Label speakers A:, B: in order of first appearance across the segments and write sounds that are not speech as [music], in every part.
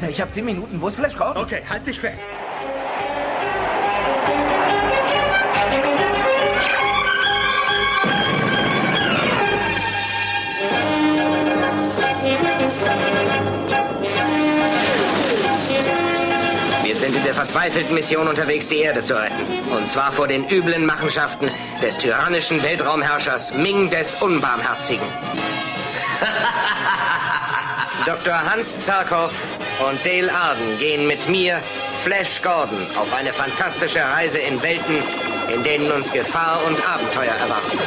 A: weiter. [laughs] Ich habe zehn Minuten. Wo ist Flash Gordon? Okay, halt dich fest. Wir sind in der verzweifelten Mission unterwegs, die Erde zu retten. Und zwar vor den üblen Machenschaften des tyrannischen Weltraumherrschers Ming des Unbarmherzigen. [laughs] Dr. Hans Zarkov, und Dale Arden gehen mit mir, Flash Gordon, auf eine fantastische Reise in Welten, in denen uns Gefahr und Abenteuer erwarten.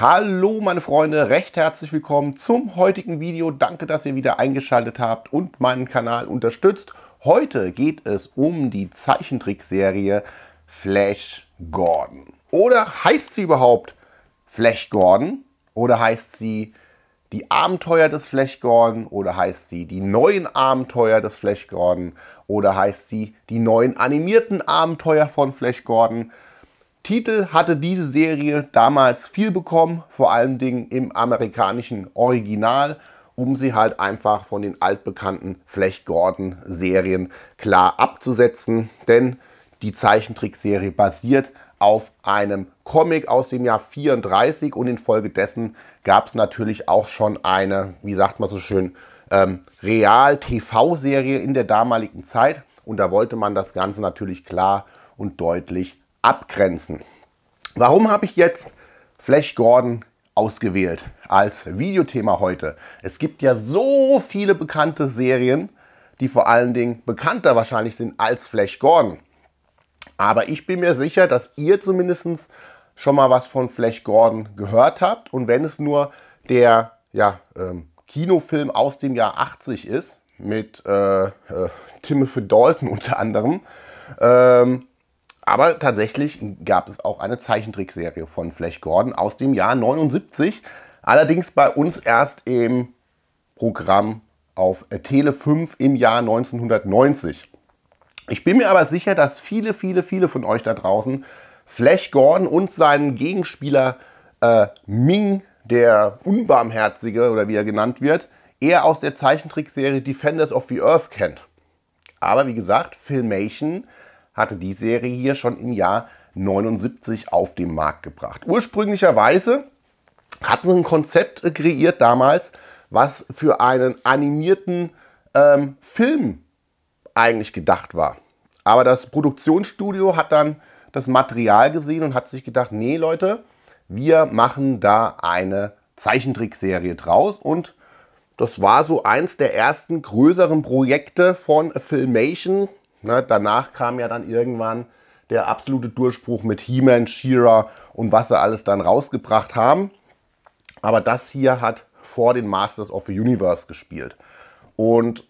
A: Hallo meine Freunde, recht herzlich willkommen zum heutigen Video. Danke, dass ihr wieder eingeschaltet habt und meinen Kanal unterstützt. Heute geht es um die Zeichentrickserie Flash Gordon. Oder heißt sie überhaupt Flash Gordon? Oder heißt sie die Abenteuer des Flash Gordon? Oder heißt sie die neuen Abenteuer des Flash Gordon? Oder heißt sie die neuen animierten Abenteuer von Flash Gordon? Titel hatte diese Serie damals viel bekommen, vor allen Dingen im amerikanischen Original, um sie halt einfach von den altbekannten Flash Gordon Serien klar abzusetzen, denn die Zeichentrickserie basiert auf einem Comic aus dem Jahr 34 und infolgedessen gab es natürlich auch schon eine, wie sagt man so schön, ähm, Real-TV-Serie in der damaligen Zeit und da wollte man das Ganze natürlich klar und deutlich abgrenzen. Warum habe ich jetzt Flash Gordon ausgewählt als Videothema heute? Es gibt ja so viele bekannte Serien, die vor allen Dingen bekannter wahrscheinlich sind als Flash Gordon. Aber ich bin mir sicher, dass ihr zumindest schon mal was von Flash Gordon gehört habt. Und wenn es nur der ja, ähm, Kinofilm aus dem Jahr 80 ist, mit äh, äh, Timothy Dalton unter anderem, ähm, aber tatsächlich gab es auch eine Zeichentrickserie von Flash Gordon aus dem Jahr 79. Allerdings bei uns erst im Programm auf Tele 5 im Jahr 1990. Ich bin mir aber sicher, dass viele, viele, viele von euch da draußen Flash Gordon und seinen Gegenspieler äh, Ming, der Unbarmherzige oder wie er genannt wird, eher aus der Zeichentrickserie Defenders of the Earth kennt. Aber wie gesagt, Filmation hatte die Serie hier schon im Jahr 79 auf den Markt gebracht. Ursprünglicherweise hatten sie ein Konzept äh, kreiert damals, was für einen animierten ähm, Film eigentlich gedacht war. Aber das Produktionsstudio hat dann das Material gesehen und hat sich gedacht, nee Leute, wir machen da eine Zeichentrickserie draus und das war so eins der ersten größeren Projekte von Filmation, Ne? Danach kam ja dann irgendwann der absolute Durchbruch mit He-Man, She-Ra und was sie alles dann rausgebracht haben. Aber das hier hat vor den Masters of the Universe gespielt. Und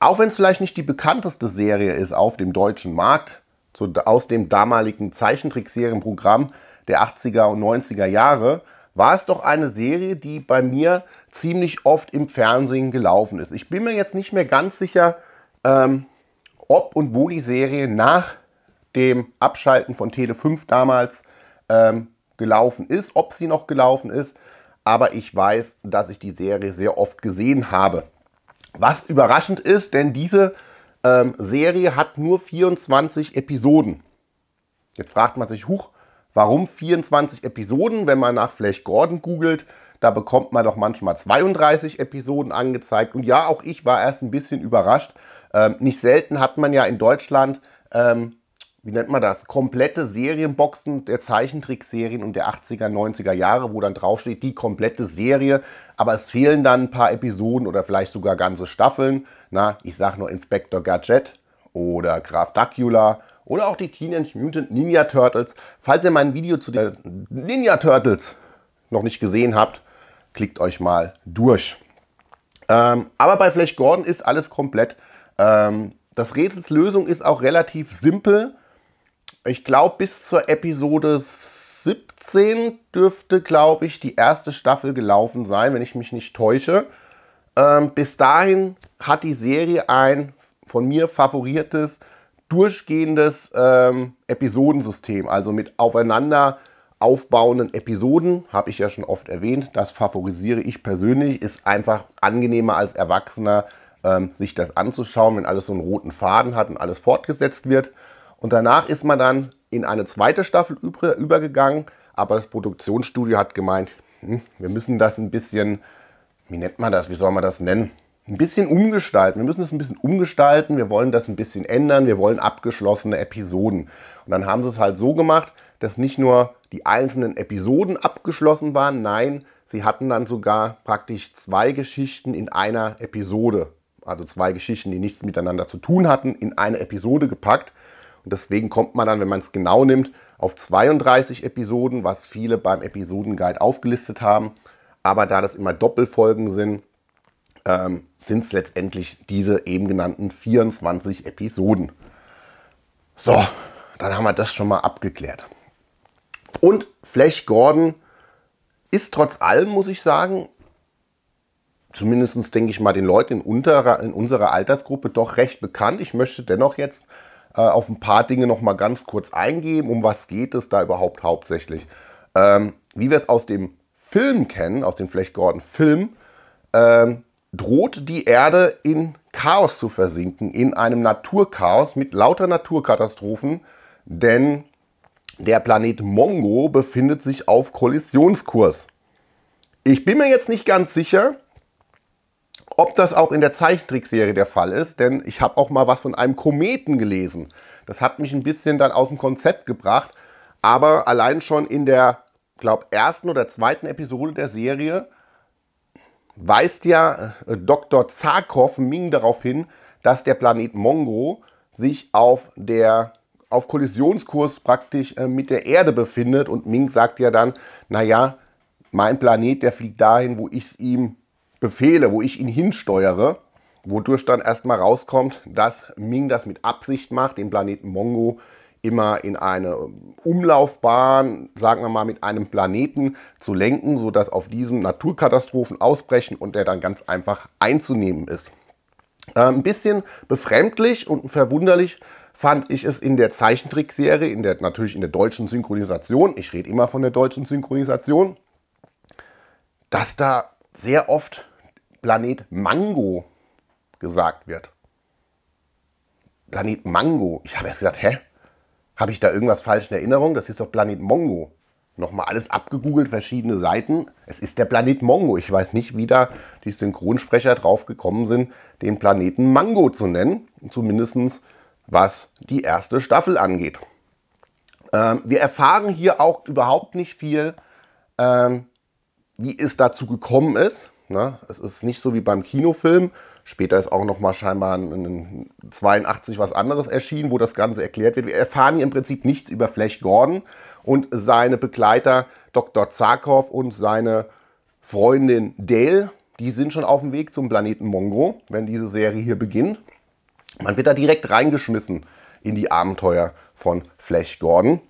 A: auch wenn es vielleicht nicht die bekannteste Serie ist auf dem deutschen Markt, so aus dem damaligen Zeichentrickserienprogramm der 80er und 90er Jahre, war es doch eine Serie, die bei mir ziemlich oft im Fernsehen gelaufen ist. Ich bin mir jetzt nicht mehr ganz sicher, ähm, ob und wo die Serie nach dem Abschalten von Tele 5 damals ähm, gelaufen ist, ob sie noch gelaufen ist. Aber ich weiß, dass ich die Serie sehr oft gesehen habe. Was überraschend ist, denn diese ähm, Serie hat nur 24 Episoden. Jetzt fragt man sich, huch, warum 24 Episoden? Wenn man nach Flash Gordon googelt, da bekommt man doch manchmal 32 Episoden angezeigt. Und ja, auch ich war erst ein bisschen überrascht, ähm, nicht selten hat man ja in Deutschland, ähm, wie nennt man das, komplette Serienboxen der Zeichentrickserien und der 80er, 90er Jahre, wo dann draufsteht, die komplette Serie, aber es fehlen dann ein paar Episoden oder vielleicht sogar ganze Staffeln. Na, ich sag nur Inspector Gadget oder Graf Dacula. oder auch die Teenage Mutant Ninja Turtles. Falls ihr mein Video zu den Ninja Turtles noch nicht gesehen habt, klickt euch mal durch. Ähm, aber bei Flash Gordon ist alles komplett ähm, das Rätselslösung ist auch relativ simpel. Ich glaube, bis zur Episode 17 dürfte, glaube ich, die erste Staffel gelaufen sein, wenn ich mich nicht täusche. Ähm, bis dahin hat die Serie ein von mir favoriertes, durchgehendes ähm, Episodensystem, also mit aufeinander aufbauenden Episoden, habe ich ja schon oft erwähnt, das favorisiere ich persönlich, ist einfach angenehmer als Erwachsener ähm, sich das anzuschauen, wenn alles so einen roten Faden hat und alles fortgesetzt wird. Und danach ist man dann in eine zweite Staffel übergegangen, aber das Produktionsstudio hat gemeint, hm, wir müssen das ein bisschen, wie nennt man das, wie soll man das nennen? Ein bisschen umgestalten. Wir müssen es ein bisschen umgestalten, wir wollen das ein bisschen ändern, wir wollen abgeschlossene Episoden. Und dann haben sie es halt so gemacht, dass nicht nur die einzelnen Episoden abgeschlossen waren, nein, sie hatten dann sogar praktisch zwei Geschichten in einer Episode also zwei Geschichten, die nichts miteinander zu tun hatten, in eine Episode gepackt. Und deswegen kommt man dann, wenn man es genau nimmt, auf 32 Episoden, was viele beim Episodenguide aufgelistet haben. Aber da das immer Doppelfolgen sind, ähm, sind es letztendlich diese eben genannten 24 Episoden. So, dann haben wir das schon mal abgeklärt. Und Flash Gordon ist trotz allem, muss ich sagen, zumindest denke ich mal den Leuten in, unterer, in unserer Altersgruppe doch recht bekannt. Ich möchte dennoch jetzt äh, auf ein paar Dinge noch mal ganz kurz eingehen. Um was geht es da überhaupt hauptsächlich? Ähm, wie wir es aus dem Film kennen, aus dem Flash Gordon Film, ähm, droht die Erde in Chaos zu versinken, in einem Naturchaos mit lauter Naturkatastrophen, denn der Planet Mongo befindet sich auf Kollisionskurs. Ich bin mir jetzt nicht ganz sicher, ob das auch in der Zeichentrickserie der Fall ist, denn ich habe auch mal was von einem Kometen gelesen. Das hat mich ein bisschen dann aus dem Konzept gebracht, aber allein schon in der, glaube ersten oder zweiten Episode der Serie weist ja äh, Dr. Zarkov Ming darauf hin, dass der Planet Mongo sich auf der auf Kollisionskurs praktisch äh, mit der Erde befindet und Ming sagt ja dann, naja, mein Planet, der fliegt dahin, wo ich es ihm Befehle, wo ich ihn hinsteuere, wodurch dann erstmal rauskommt, dass Ming das mit Absicht macht, den Planeten Mongo immer in eine Umlaufbahn, sagen wir mal, mit einem Planeten zu lenken, sodass auf diesem Naturkatastrophen ausbrechen und der dann ganz einfach einzunehmen ist. Ähm, ein bisschen befremdlich und verwunderlich fand ich es in der Zeichentrickserie, in der, natürlich in der deutschen Synchronisation, ich rede immer von der deutschen Synchronisation, dass da sehr oft Planet Mango gesagt wird. Planet Mango. Ich habe erst gedacht, hä? Habe ich da irgendwas falsch in Erinnerung? Das ist doch Planet Mongo. Nochmal alles abgegoogelt, verschiedene Seiten. Es ist der Planet Mongo. Ich weiß nicht, wie da die Synchronsprecher drauf gekommen sind, den Planeten Mango zu nennen. Zumindest was die erste Staffel angeht. Ähm, wir erfahren hier auch überhaupt nicht viel ähm, wie es dazu gekommen ist. Ne? Es ist nicht so wie beim Kinofilm. Später ist auch noch mal scheinbar ein, 82 was anderes erschienen, wo das Ganze erklärt wird. Wir erfahren hier im Prinzip nichts über Flash Gordon und seine Begleiter Dr. Zarkov und seine Freundin Dale. Die sind schon auf dem Weg zum Planeten Mongo, wenn diese Serie hier beginnt. Man wird da direkt reingeschmissen in die Abenteuer von Flash Gordon.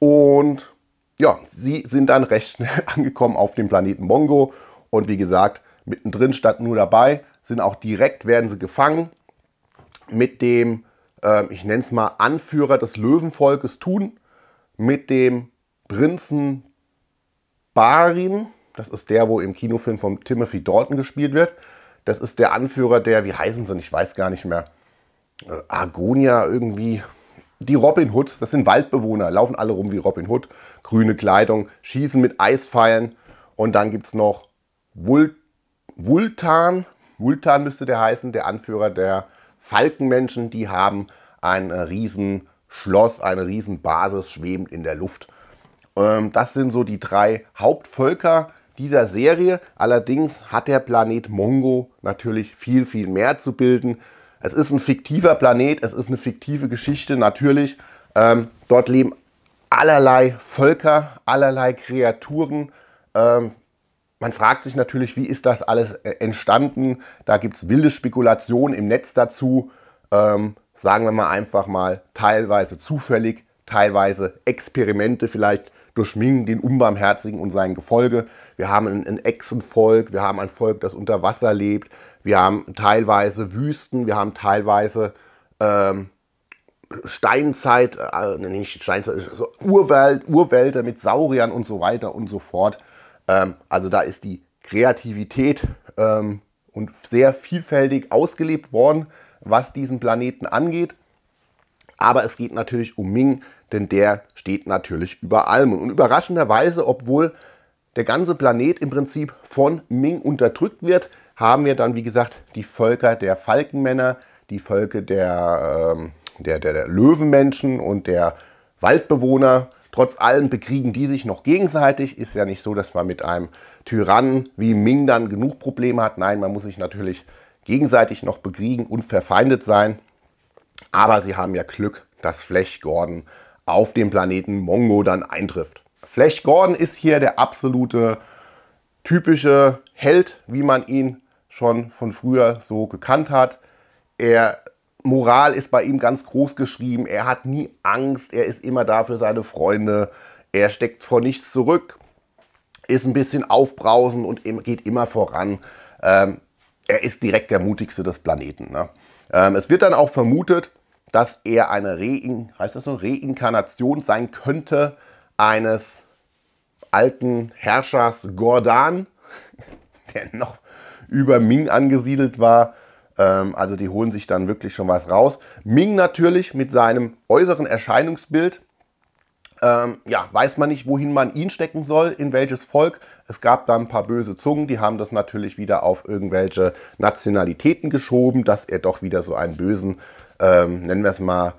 A: Und ja, sie sind dann recht schnell [laughs] angekommen auf dem Planeten Mongo und wie gesagt, mittendrin statt nur dabei, sind auch direkt, werden sie gefangen mit dem, äh, ich nenne es mal, Anführer des Löwenvolkes Thun, mit dem Prinzen Barin, das ist der, wo im Kinofilm von Timothy Dalton gespielt wird. Das ist der Anführer der, wie heißen sie, ich weiß gar nicht mehr, äh, Argonia irgendwie, die Robin Hoods, das sind Waldbewohner, laufen alle rum wie Robin Hood, grüne Kleidung, schießen mit Eispfeilen. Und dann gibt es noch Vultan, Vultan müsste der heißen, der Anführer der Falkenmenschen. Die haben ein äh, Riesenschloss, eine Riesenbasis schwebend in der Luft. Ähm, das sind so die drei Hauptvölker dieser Serie. Allerdings hat der Planet Mongo natürlich viel, viel mehr zu bilden. Es ist ein fiktiver Planet, es ist eine fiktive Geschichte, natürlich. Ähm, dort leben allerlei Völker, allerlei Kreaturen. Ähm, man fragt sich natürlich, wie ist das alles äh, entstanden? Da gibt es wilde Spekulationen im Netz dazu. Ähm, sagen wir mal einfach mal teilweise zufällig, teilweise Experimente vielleicht beschwingen den Unbarmherzigen und sein Gefolge. Wir haben ein, ein Echsenvolk, wir haben ein Volk, das unter Wasser lebt, wir haben teilweise Wüsten, wir haben teilweise ähm, Steinzeit, äh, nicht Steinzeit, so Urwelt, Urwälder mit Sauriern und so weiter und so fort. Ähm, also da ist die Kreativität ähm, und sehr vielfältig ausgelebt worden, was diesen Planeten angeht. Aber es geht natürlich um Ming, denn der steht natürlich über allem. Und überraschenderweise, obwohl der ganze Planet im Prinzip von Ming unterdrückt wird, haben wir dann, wie gesagt, die Völker der Falkenmänner, die Völker der, äh, der, der, der Löwenmenschen und der Waldbewohner. Trotz allem bekriegen die sich noch gegenseitig. Ist ja nicht so, dass man mit einem Tyrannen wie Ming dann genug Probleme hat. Nein, man muss sich natürlich gegenseitig noch bekriegen und verfeindet sein. Aber sie haben ja Glück, dass Flech Gordon auf dem Planeten Mongo dann eintrifft. Flash Gordon ist hier der absolute typische Held, wie man ihn schon von früher so gekannt hat. Er Moral ist bei ihm ganz groß geschrieben. Er hat nie Angst. Er ist immer da für seine Freunde. Er steckt vor nichts zurück. Ist ein bisschen aufbrausend und geht immer voran. Ähm, er ist direkt der mutigste des Planeten. Ne? Ähm, es wird dann auch vermutet, dass er eine Rein, heißt das so, Reinkarnation sein könnte eines alten Herrschers Gordan, [laughs] der noch über Ming angesiedelt war. Ähm, also die holen sich dann wirklich schon was raus. Ming natürlich mit seinem äußeren Erscheinungsbild ähm, ja, weiß man nicht, wohin man ihn stecken soll, in welches Volk. Es gab da ein paar böse Zungen, die haben das natürlich wieder auf irgendwelche Nationalitäten geschoben, dass er doch wieder so einen bösen, ähm, nennen wir es mal,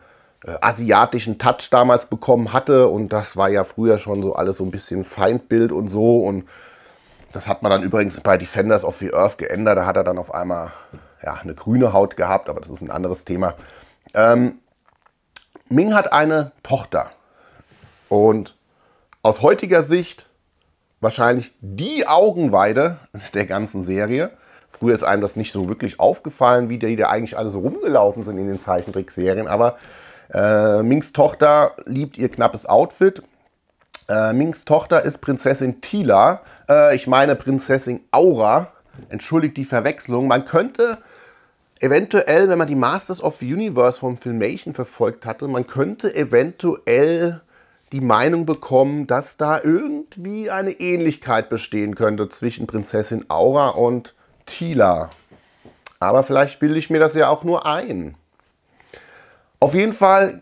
A: äh, asiatischen Touch damals bekommen hatte. Und das war ja früher schon so alles so ein bisschen Feindbild und so. Und das hat man dann übrigens bei Defenders of the Earth geändert. Da hat er dann auf einmal ja, eine grüne Haut gehabt, aber das ist ein anderes Thema. Ähm, Ming hat eine Tochter. Und aus heutiger Sicht wahrscheinlich die Augenweide [laughs] der ganzen Serie. Früher ist einem das nicht so wirklich aufgefallen, wie die da eigentlich alle so rumgelaufen sind in den Zeichentrickserien. Aber äh, Minks Tochter liebt ihr knappes Outfit. Äh, Minks Tochter ist Prinzessin Tila. Äh, ich meine Prinzessin Aura. Entschuldigt die Verwechslung. Man könnte eventuell, wenn man die Masters of the Universe vom Filmation verfolgt hatte, man könnte eventuell die Meinung bekommen, dass da irgendwie eine Ähnlichkeit bestehen könnte zwischen Prinzessin Aura und Tila. Aber vielleicht bilde ich mir das ja auch nur ein. Auf jeden Fall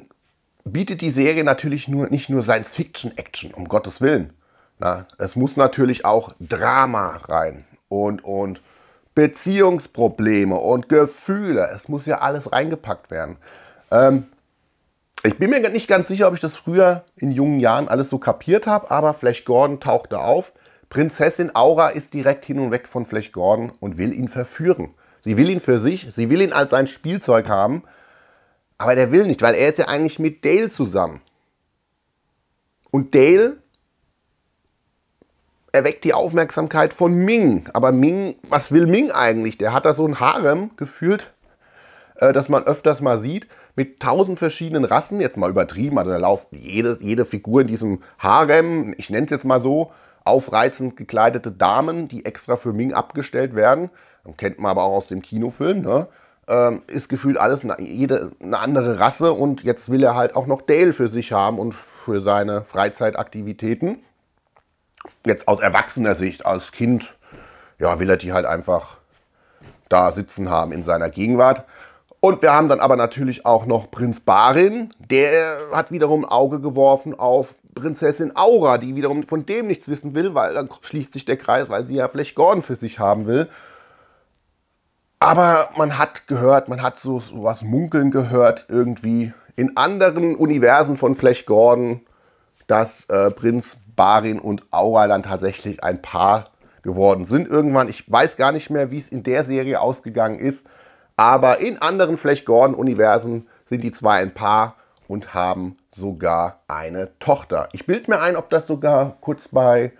A: bietet die Serie natürlich nur, nicht nur Science-Fiction-Action, um Gottes Willen. Na, es muss natürlich auch Drama rein und, und Beziehungsprobleme und Gefühle. Es muss ja alles reingepackt werden. Ähm, ich bin mir nicht ganz sicher, ob ich das früher in jungen Jahren alles so kapiert habe, aber Flash Gordon tauchte auf. Prinzessin Aura ist direkt hin und weg von Flash Gordon und will ihn verführen. Sie will ihn für sich, sie will ihn als sein Spielzeug haben, aber der will nicht, weil er ist ja eigentlich mit Dale zusammen. Und Dale erweckt die Aufmerksamkeit von Ming. Aber Ming, was will Ming eigentlich? Der hat da so ein Harem gefühlt, äh, das man öfters mal sieht mit tausend verschiedenen Rassen, jetzt mal übertrieben, also da lauft jede, jede Figur in diesem Harem, ich nenne es jetzt mal so, aufreizend gekleidete Damen, die extra für Ming abgestellt werden. kennt man aber auch aus dem Kinofilm, ne? Ähm, ist gefühlt alles eine, jede, eine andere Rasse und jetzt will er halt auch noch Dale für sich haben und für seine Freizeitaktivitäten. Jetzt aus erwachsener Sicht, als Kind, ja, will er die halt einfach da sitzen haben in seiner Gegenwart. Und wir haben dann aber natürlich auch noch Prinz Barin. Der hat wiederum ein Auge geworfen auf Prinzessin Aura, die wiederum von dem nichts wissen will, weil dann schließt sich der Kreis, weil sie ja Flash Gordon für sich haben will. Aber man hat gehört, man hat so, so was munkeln gehört irgendwie in anderen Universen von Flash Gordon, dass äh, Prinz Barin und Aura dann tatsächlich ein Paar geworden sind irgendwann. Ich weiß gar nicht mehr, wie es in der Serie ausgegangen ist aber in anderen Flash Gordon-Universen sind die zwei ein Paar und haben sogar eine Tochter. Ich bild mir ein, ob das sogar kurz bei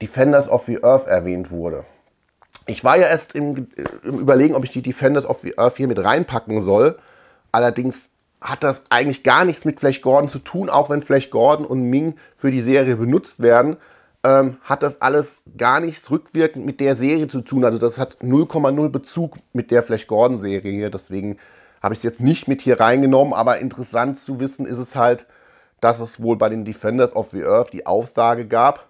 A: Defenders of the Earth erwähnt wurde. Ich war ja erst im, äh, im Überlegen, ob ich die Defenders of the Earth hier mit reinpacken soll. Allerdings hat das eigentlich gar nichts mit Flash Gordon zu tun, auch wenn Flash Gordon und Ming für die Serie benutzt werden ähm, hat das alles gar nichts rückwirkend mit der Serie zu tun. Also das hat 0,0 Bezug mit der Flash Gordon-Serie hier. Deswegen habe ich es jetzt nicht mit hier reingenommen. Aber interessant zu wissen ist es halt, dass es wohl bei den Defenders of the Earth die Aussage gab,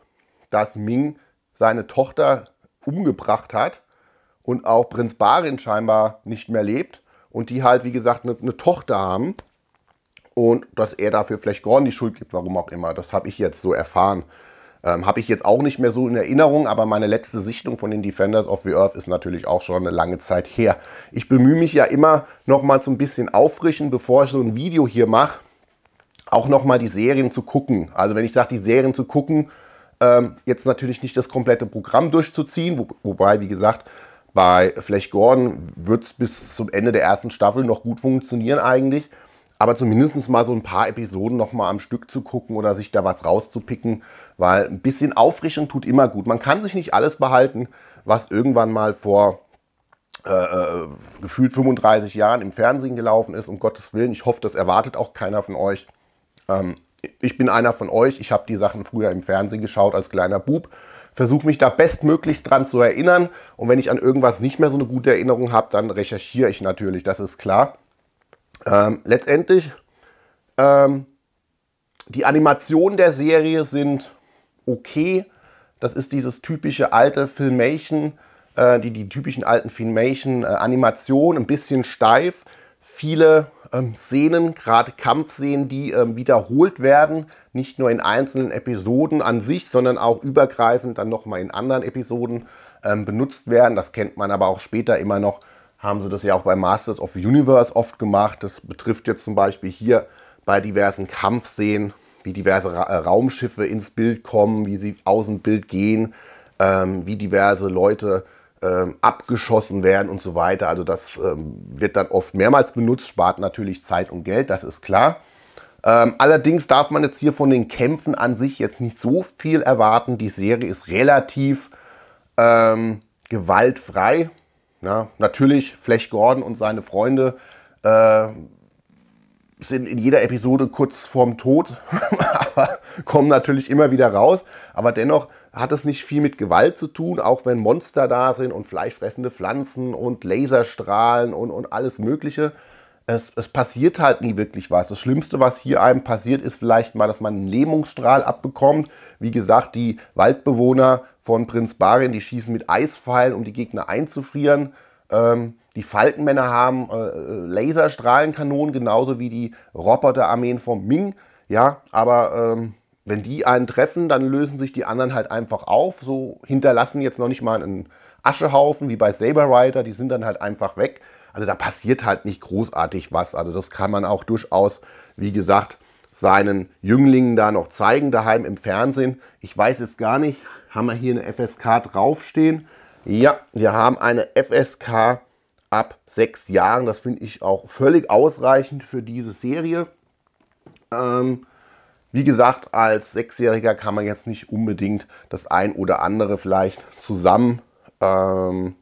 A: dass Ming seine Tochter umgebracht hat und auch Prinz Barin scheinbar nicht mehr lebt und die halt, wie gesagt, eine, eine Tochter haben und dass er dafür vielleicht Gordon die Schuld gibt, warum auch immer. Das habe ich jetzt so erfahren. Ähm, Habe ich jetzt auch nicht mehr so in Erinnerung, aber meine letzte Sichtung von den Defenders of the Earth ist natürlich auch schon eine lange Zeit her. Ich bemühe mich ja immer nochmal so ein bisschen auffrischen, bevor ich so ein Video hier mache, auch nochmal die Serien zu gucken. Also wenn ich sage, die Serien zu gucken, ähm, jetzt natürlich nicht das komplette Programm durchzuziehen, wo, wobei, wie gesagt, bei Flash Gordon wird es bis zum Ende der ersten Staffel noch gut funktionieren eigentlich. Aber zumindest mal so ein paar Episoden nochmal am Stück zu gucken oder sich da was rauszupicken, weil ein bisschen Auffrischung tut immer gut. Man kann sich nicht alles behalten, was irgendwann mal vor äh, äh gefühlt 35 Jahren im Fernsehen gelaufen ist. Um Gottes Willen, ich hoffe, das erwartet auch keiner von euch. Ähm, ich bin einer von euch, ich habe die Sachen früher im Fernsehen geschaut als kleiner Bub. Versuche mich da bestmöglich dran zu erinnern. Und wenn ich an irgendwas nicht mehr so eine gute Erinnerung habe, dann recherchiere ich natürlich, das ist klar. Ähm, letztendlich, ähm, die Animationen der Serie sind okay. Das ist dieses typische alte Filmation, äh, die, die typischen alten Filmation-Animationen, äh, ein bisschen steif. Viele ähm, Szenen, gerade Kampfszenen, die ähm, wiederholt werden, nicht nur in einzelnen Episoden an sich, sondern auch übergreifend dann nochmal in anderen Episoden ähm, benutzt werden. Das kennt man aber auch später immer noch, haben sie das ja auch bei Masters of Universe oft gemacht. Das betrifft jetzt zum Beispiel hier bei diversen Kampfszenen wie diverse Ra äh, Raumschiffe ins Bild kommen, wie sie aus dem Bild gehen, ähm, wie diverse Leute ähm, abgeschossen werden und so weiter. Also das ähm, wird dann oft mehrmals benutzt, spart natürlich Zeit und Geld, das ist klar. Ähm, allerdings darf man jetzt hier von den Kämpfen an sich jetzt nicht so viel erwarten. Die Serie ist relativ ähm, gewaltfrei. Ja, natürlich Flash Gordon und seine Freunde äh, sind in jeder Episode kurz vorm Tod, [laughs] aber kommen natürlich immer wieder raus. Aber dennoch hat es nicht viel mit Gewalt zu tun, auch wenn Monster da sind und fleischfressende Pflanzen und Laserstrahlen und, und alles Mögliche. Es, es passiert halt nie wirklich was. Das Schlimmste, was hier einem passiert, ist vielleicht mal, dass man einen Lähmungsstrahl abbekommt. Wie gesagt, die Waldbewohner von Prinz Barin, die schießen mit Eispfeilen, um die Gegner einzufrieren. Ähm, die Falkenmänner haben äh, äh, Laserstrahlenkanonen, genauso wie die Roboterarmeen vom Ming. Ja, aber ähm, wenn die einen treffen, dann lösen sich die anderen halt einfach auf. So hinterlassen jetzt noch nicht mal einen Aschehaufen wie bei Saber Rider. Die sind dann halt einfach weg. Also da passiert halt nicht großartig was. Also das kann man auch durchaus, wie gesagt, seinen Jünglingen da noch zeigen, daheim im Fernsehen. Ich weiß jetzt gar nicht, haben wir hier eine FSK draufstehen? Ja, wir haben eine FSK ab sechs Jahren. Das finde ich auch völlig ausreichend für diese Serie. Ähm, wie gesagt, als Sechsjähriger kann man jetzt nicht unbedingt das ein oder andere vielleicht zusammen, ähm,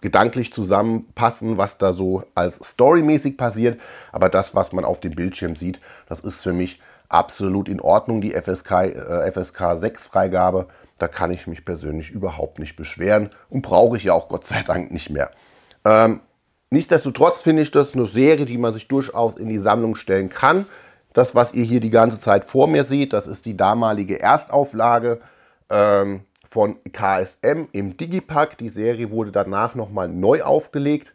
A: gedanklich zusammenpassen, was da so als storymäßig passiert. Aber das, was man auf dem Bildschirm sieht, das ist für mich absolut in Ordnung, die FSK, äh, FSK 6 Freigabe. Da kann ich mich persönlich überhaupt nicht beschweren und brauche ich ja auch Gott sei Dank nicht mehr. Ähm, nichtsdestotrotz finde ich das eine Serie, die man sich durchaus in die Sammlung stellen kann. Das, was ihr hier die ganze Zeit vor mir seht, das ist die damalige Erstauflage ähm, von KSM im Digipack. Die Serie wurde danach nochmal neu aufgelegt,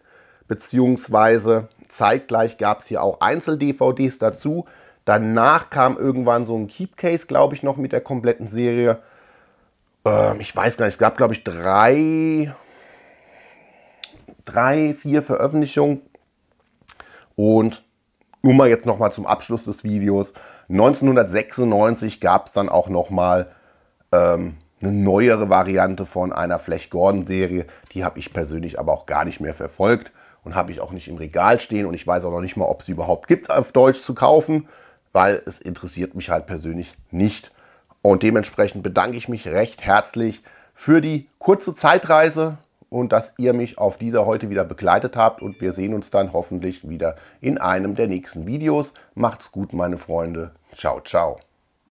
A: beziehungsweise zeitgleich gab es hier auch Einzel-DVDs dazu. Danach kam irgendwann so ein Keepcase, glaube ich, noch mit der kompletten Serie. Ähm, ich weiß gar nicht, es gab, glaube ich, drei drei, vier Veröffentlichungen. Und nun mal jetzt nochmal zum Abschluss des Videos. 1996 gab es dann auch nochmal ähm, eine neuere Variante von einer Flash Gordon Serie. Die habe ich persönlich aber auch gar nicht mehr verfolgt und habe ich auch nicht im Regal stehen und ich weiß auch noch nicht mal, ob es überhaupt gibt auf Deutsch zu kaufen, weil es interessiert mich halt persönlich nicht. Und dementsprechend bedanke ich mich recht herzlich für die kurze Zeitreise und dass ihr mich auf dieser heute wieder begleitet habt und wir sehen uns dann hoffentlich wieder in einem der nächsten Videos. Macht's gut, meine Freunde. Ciao, ciao.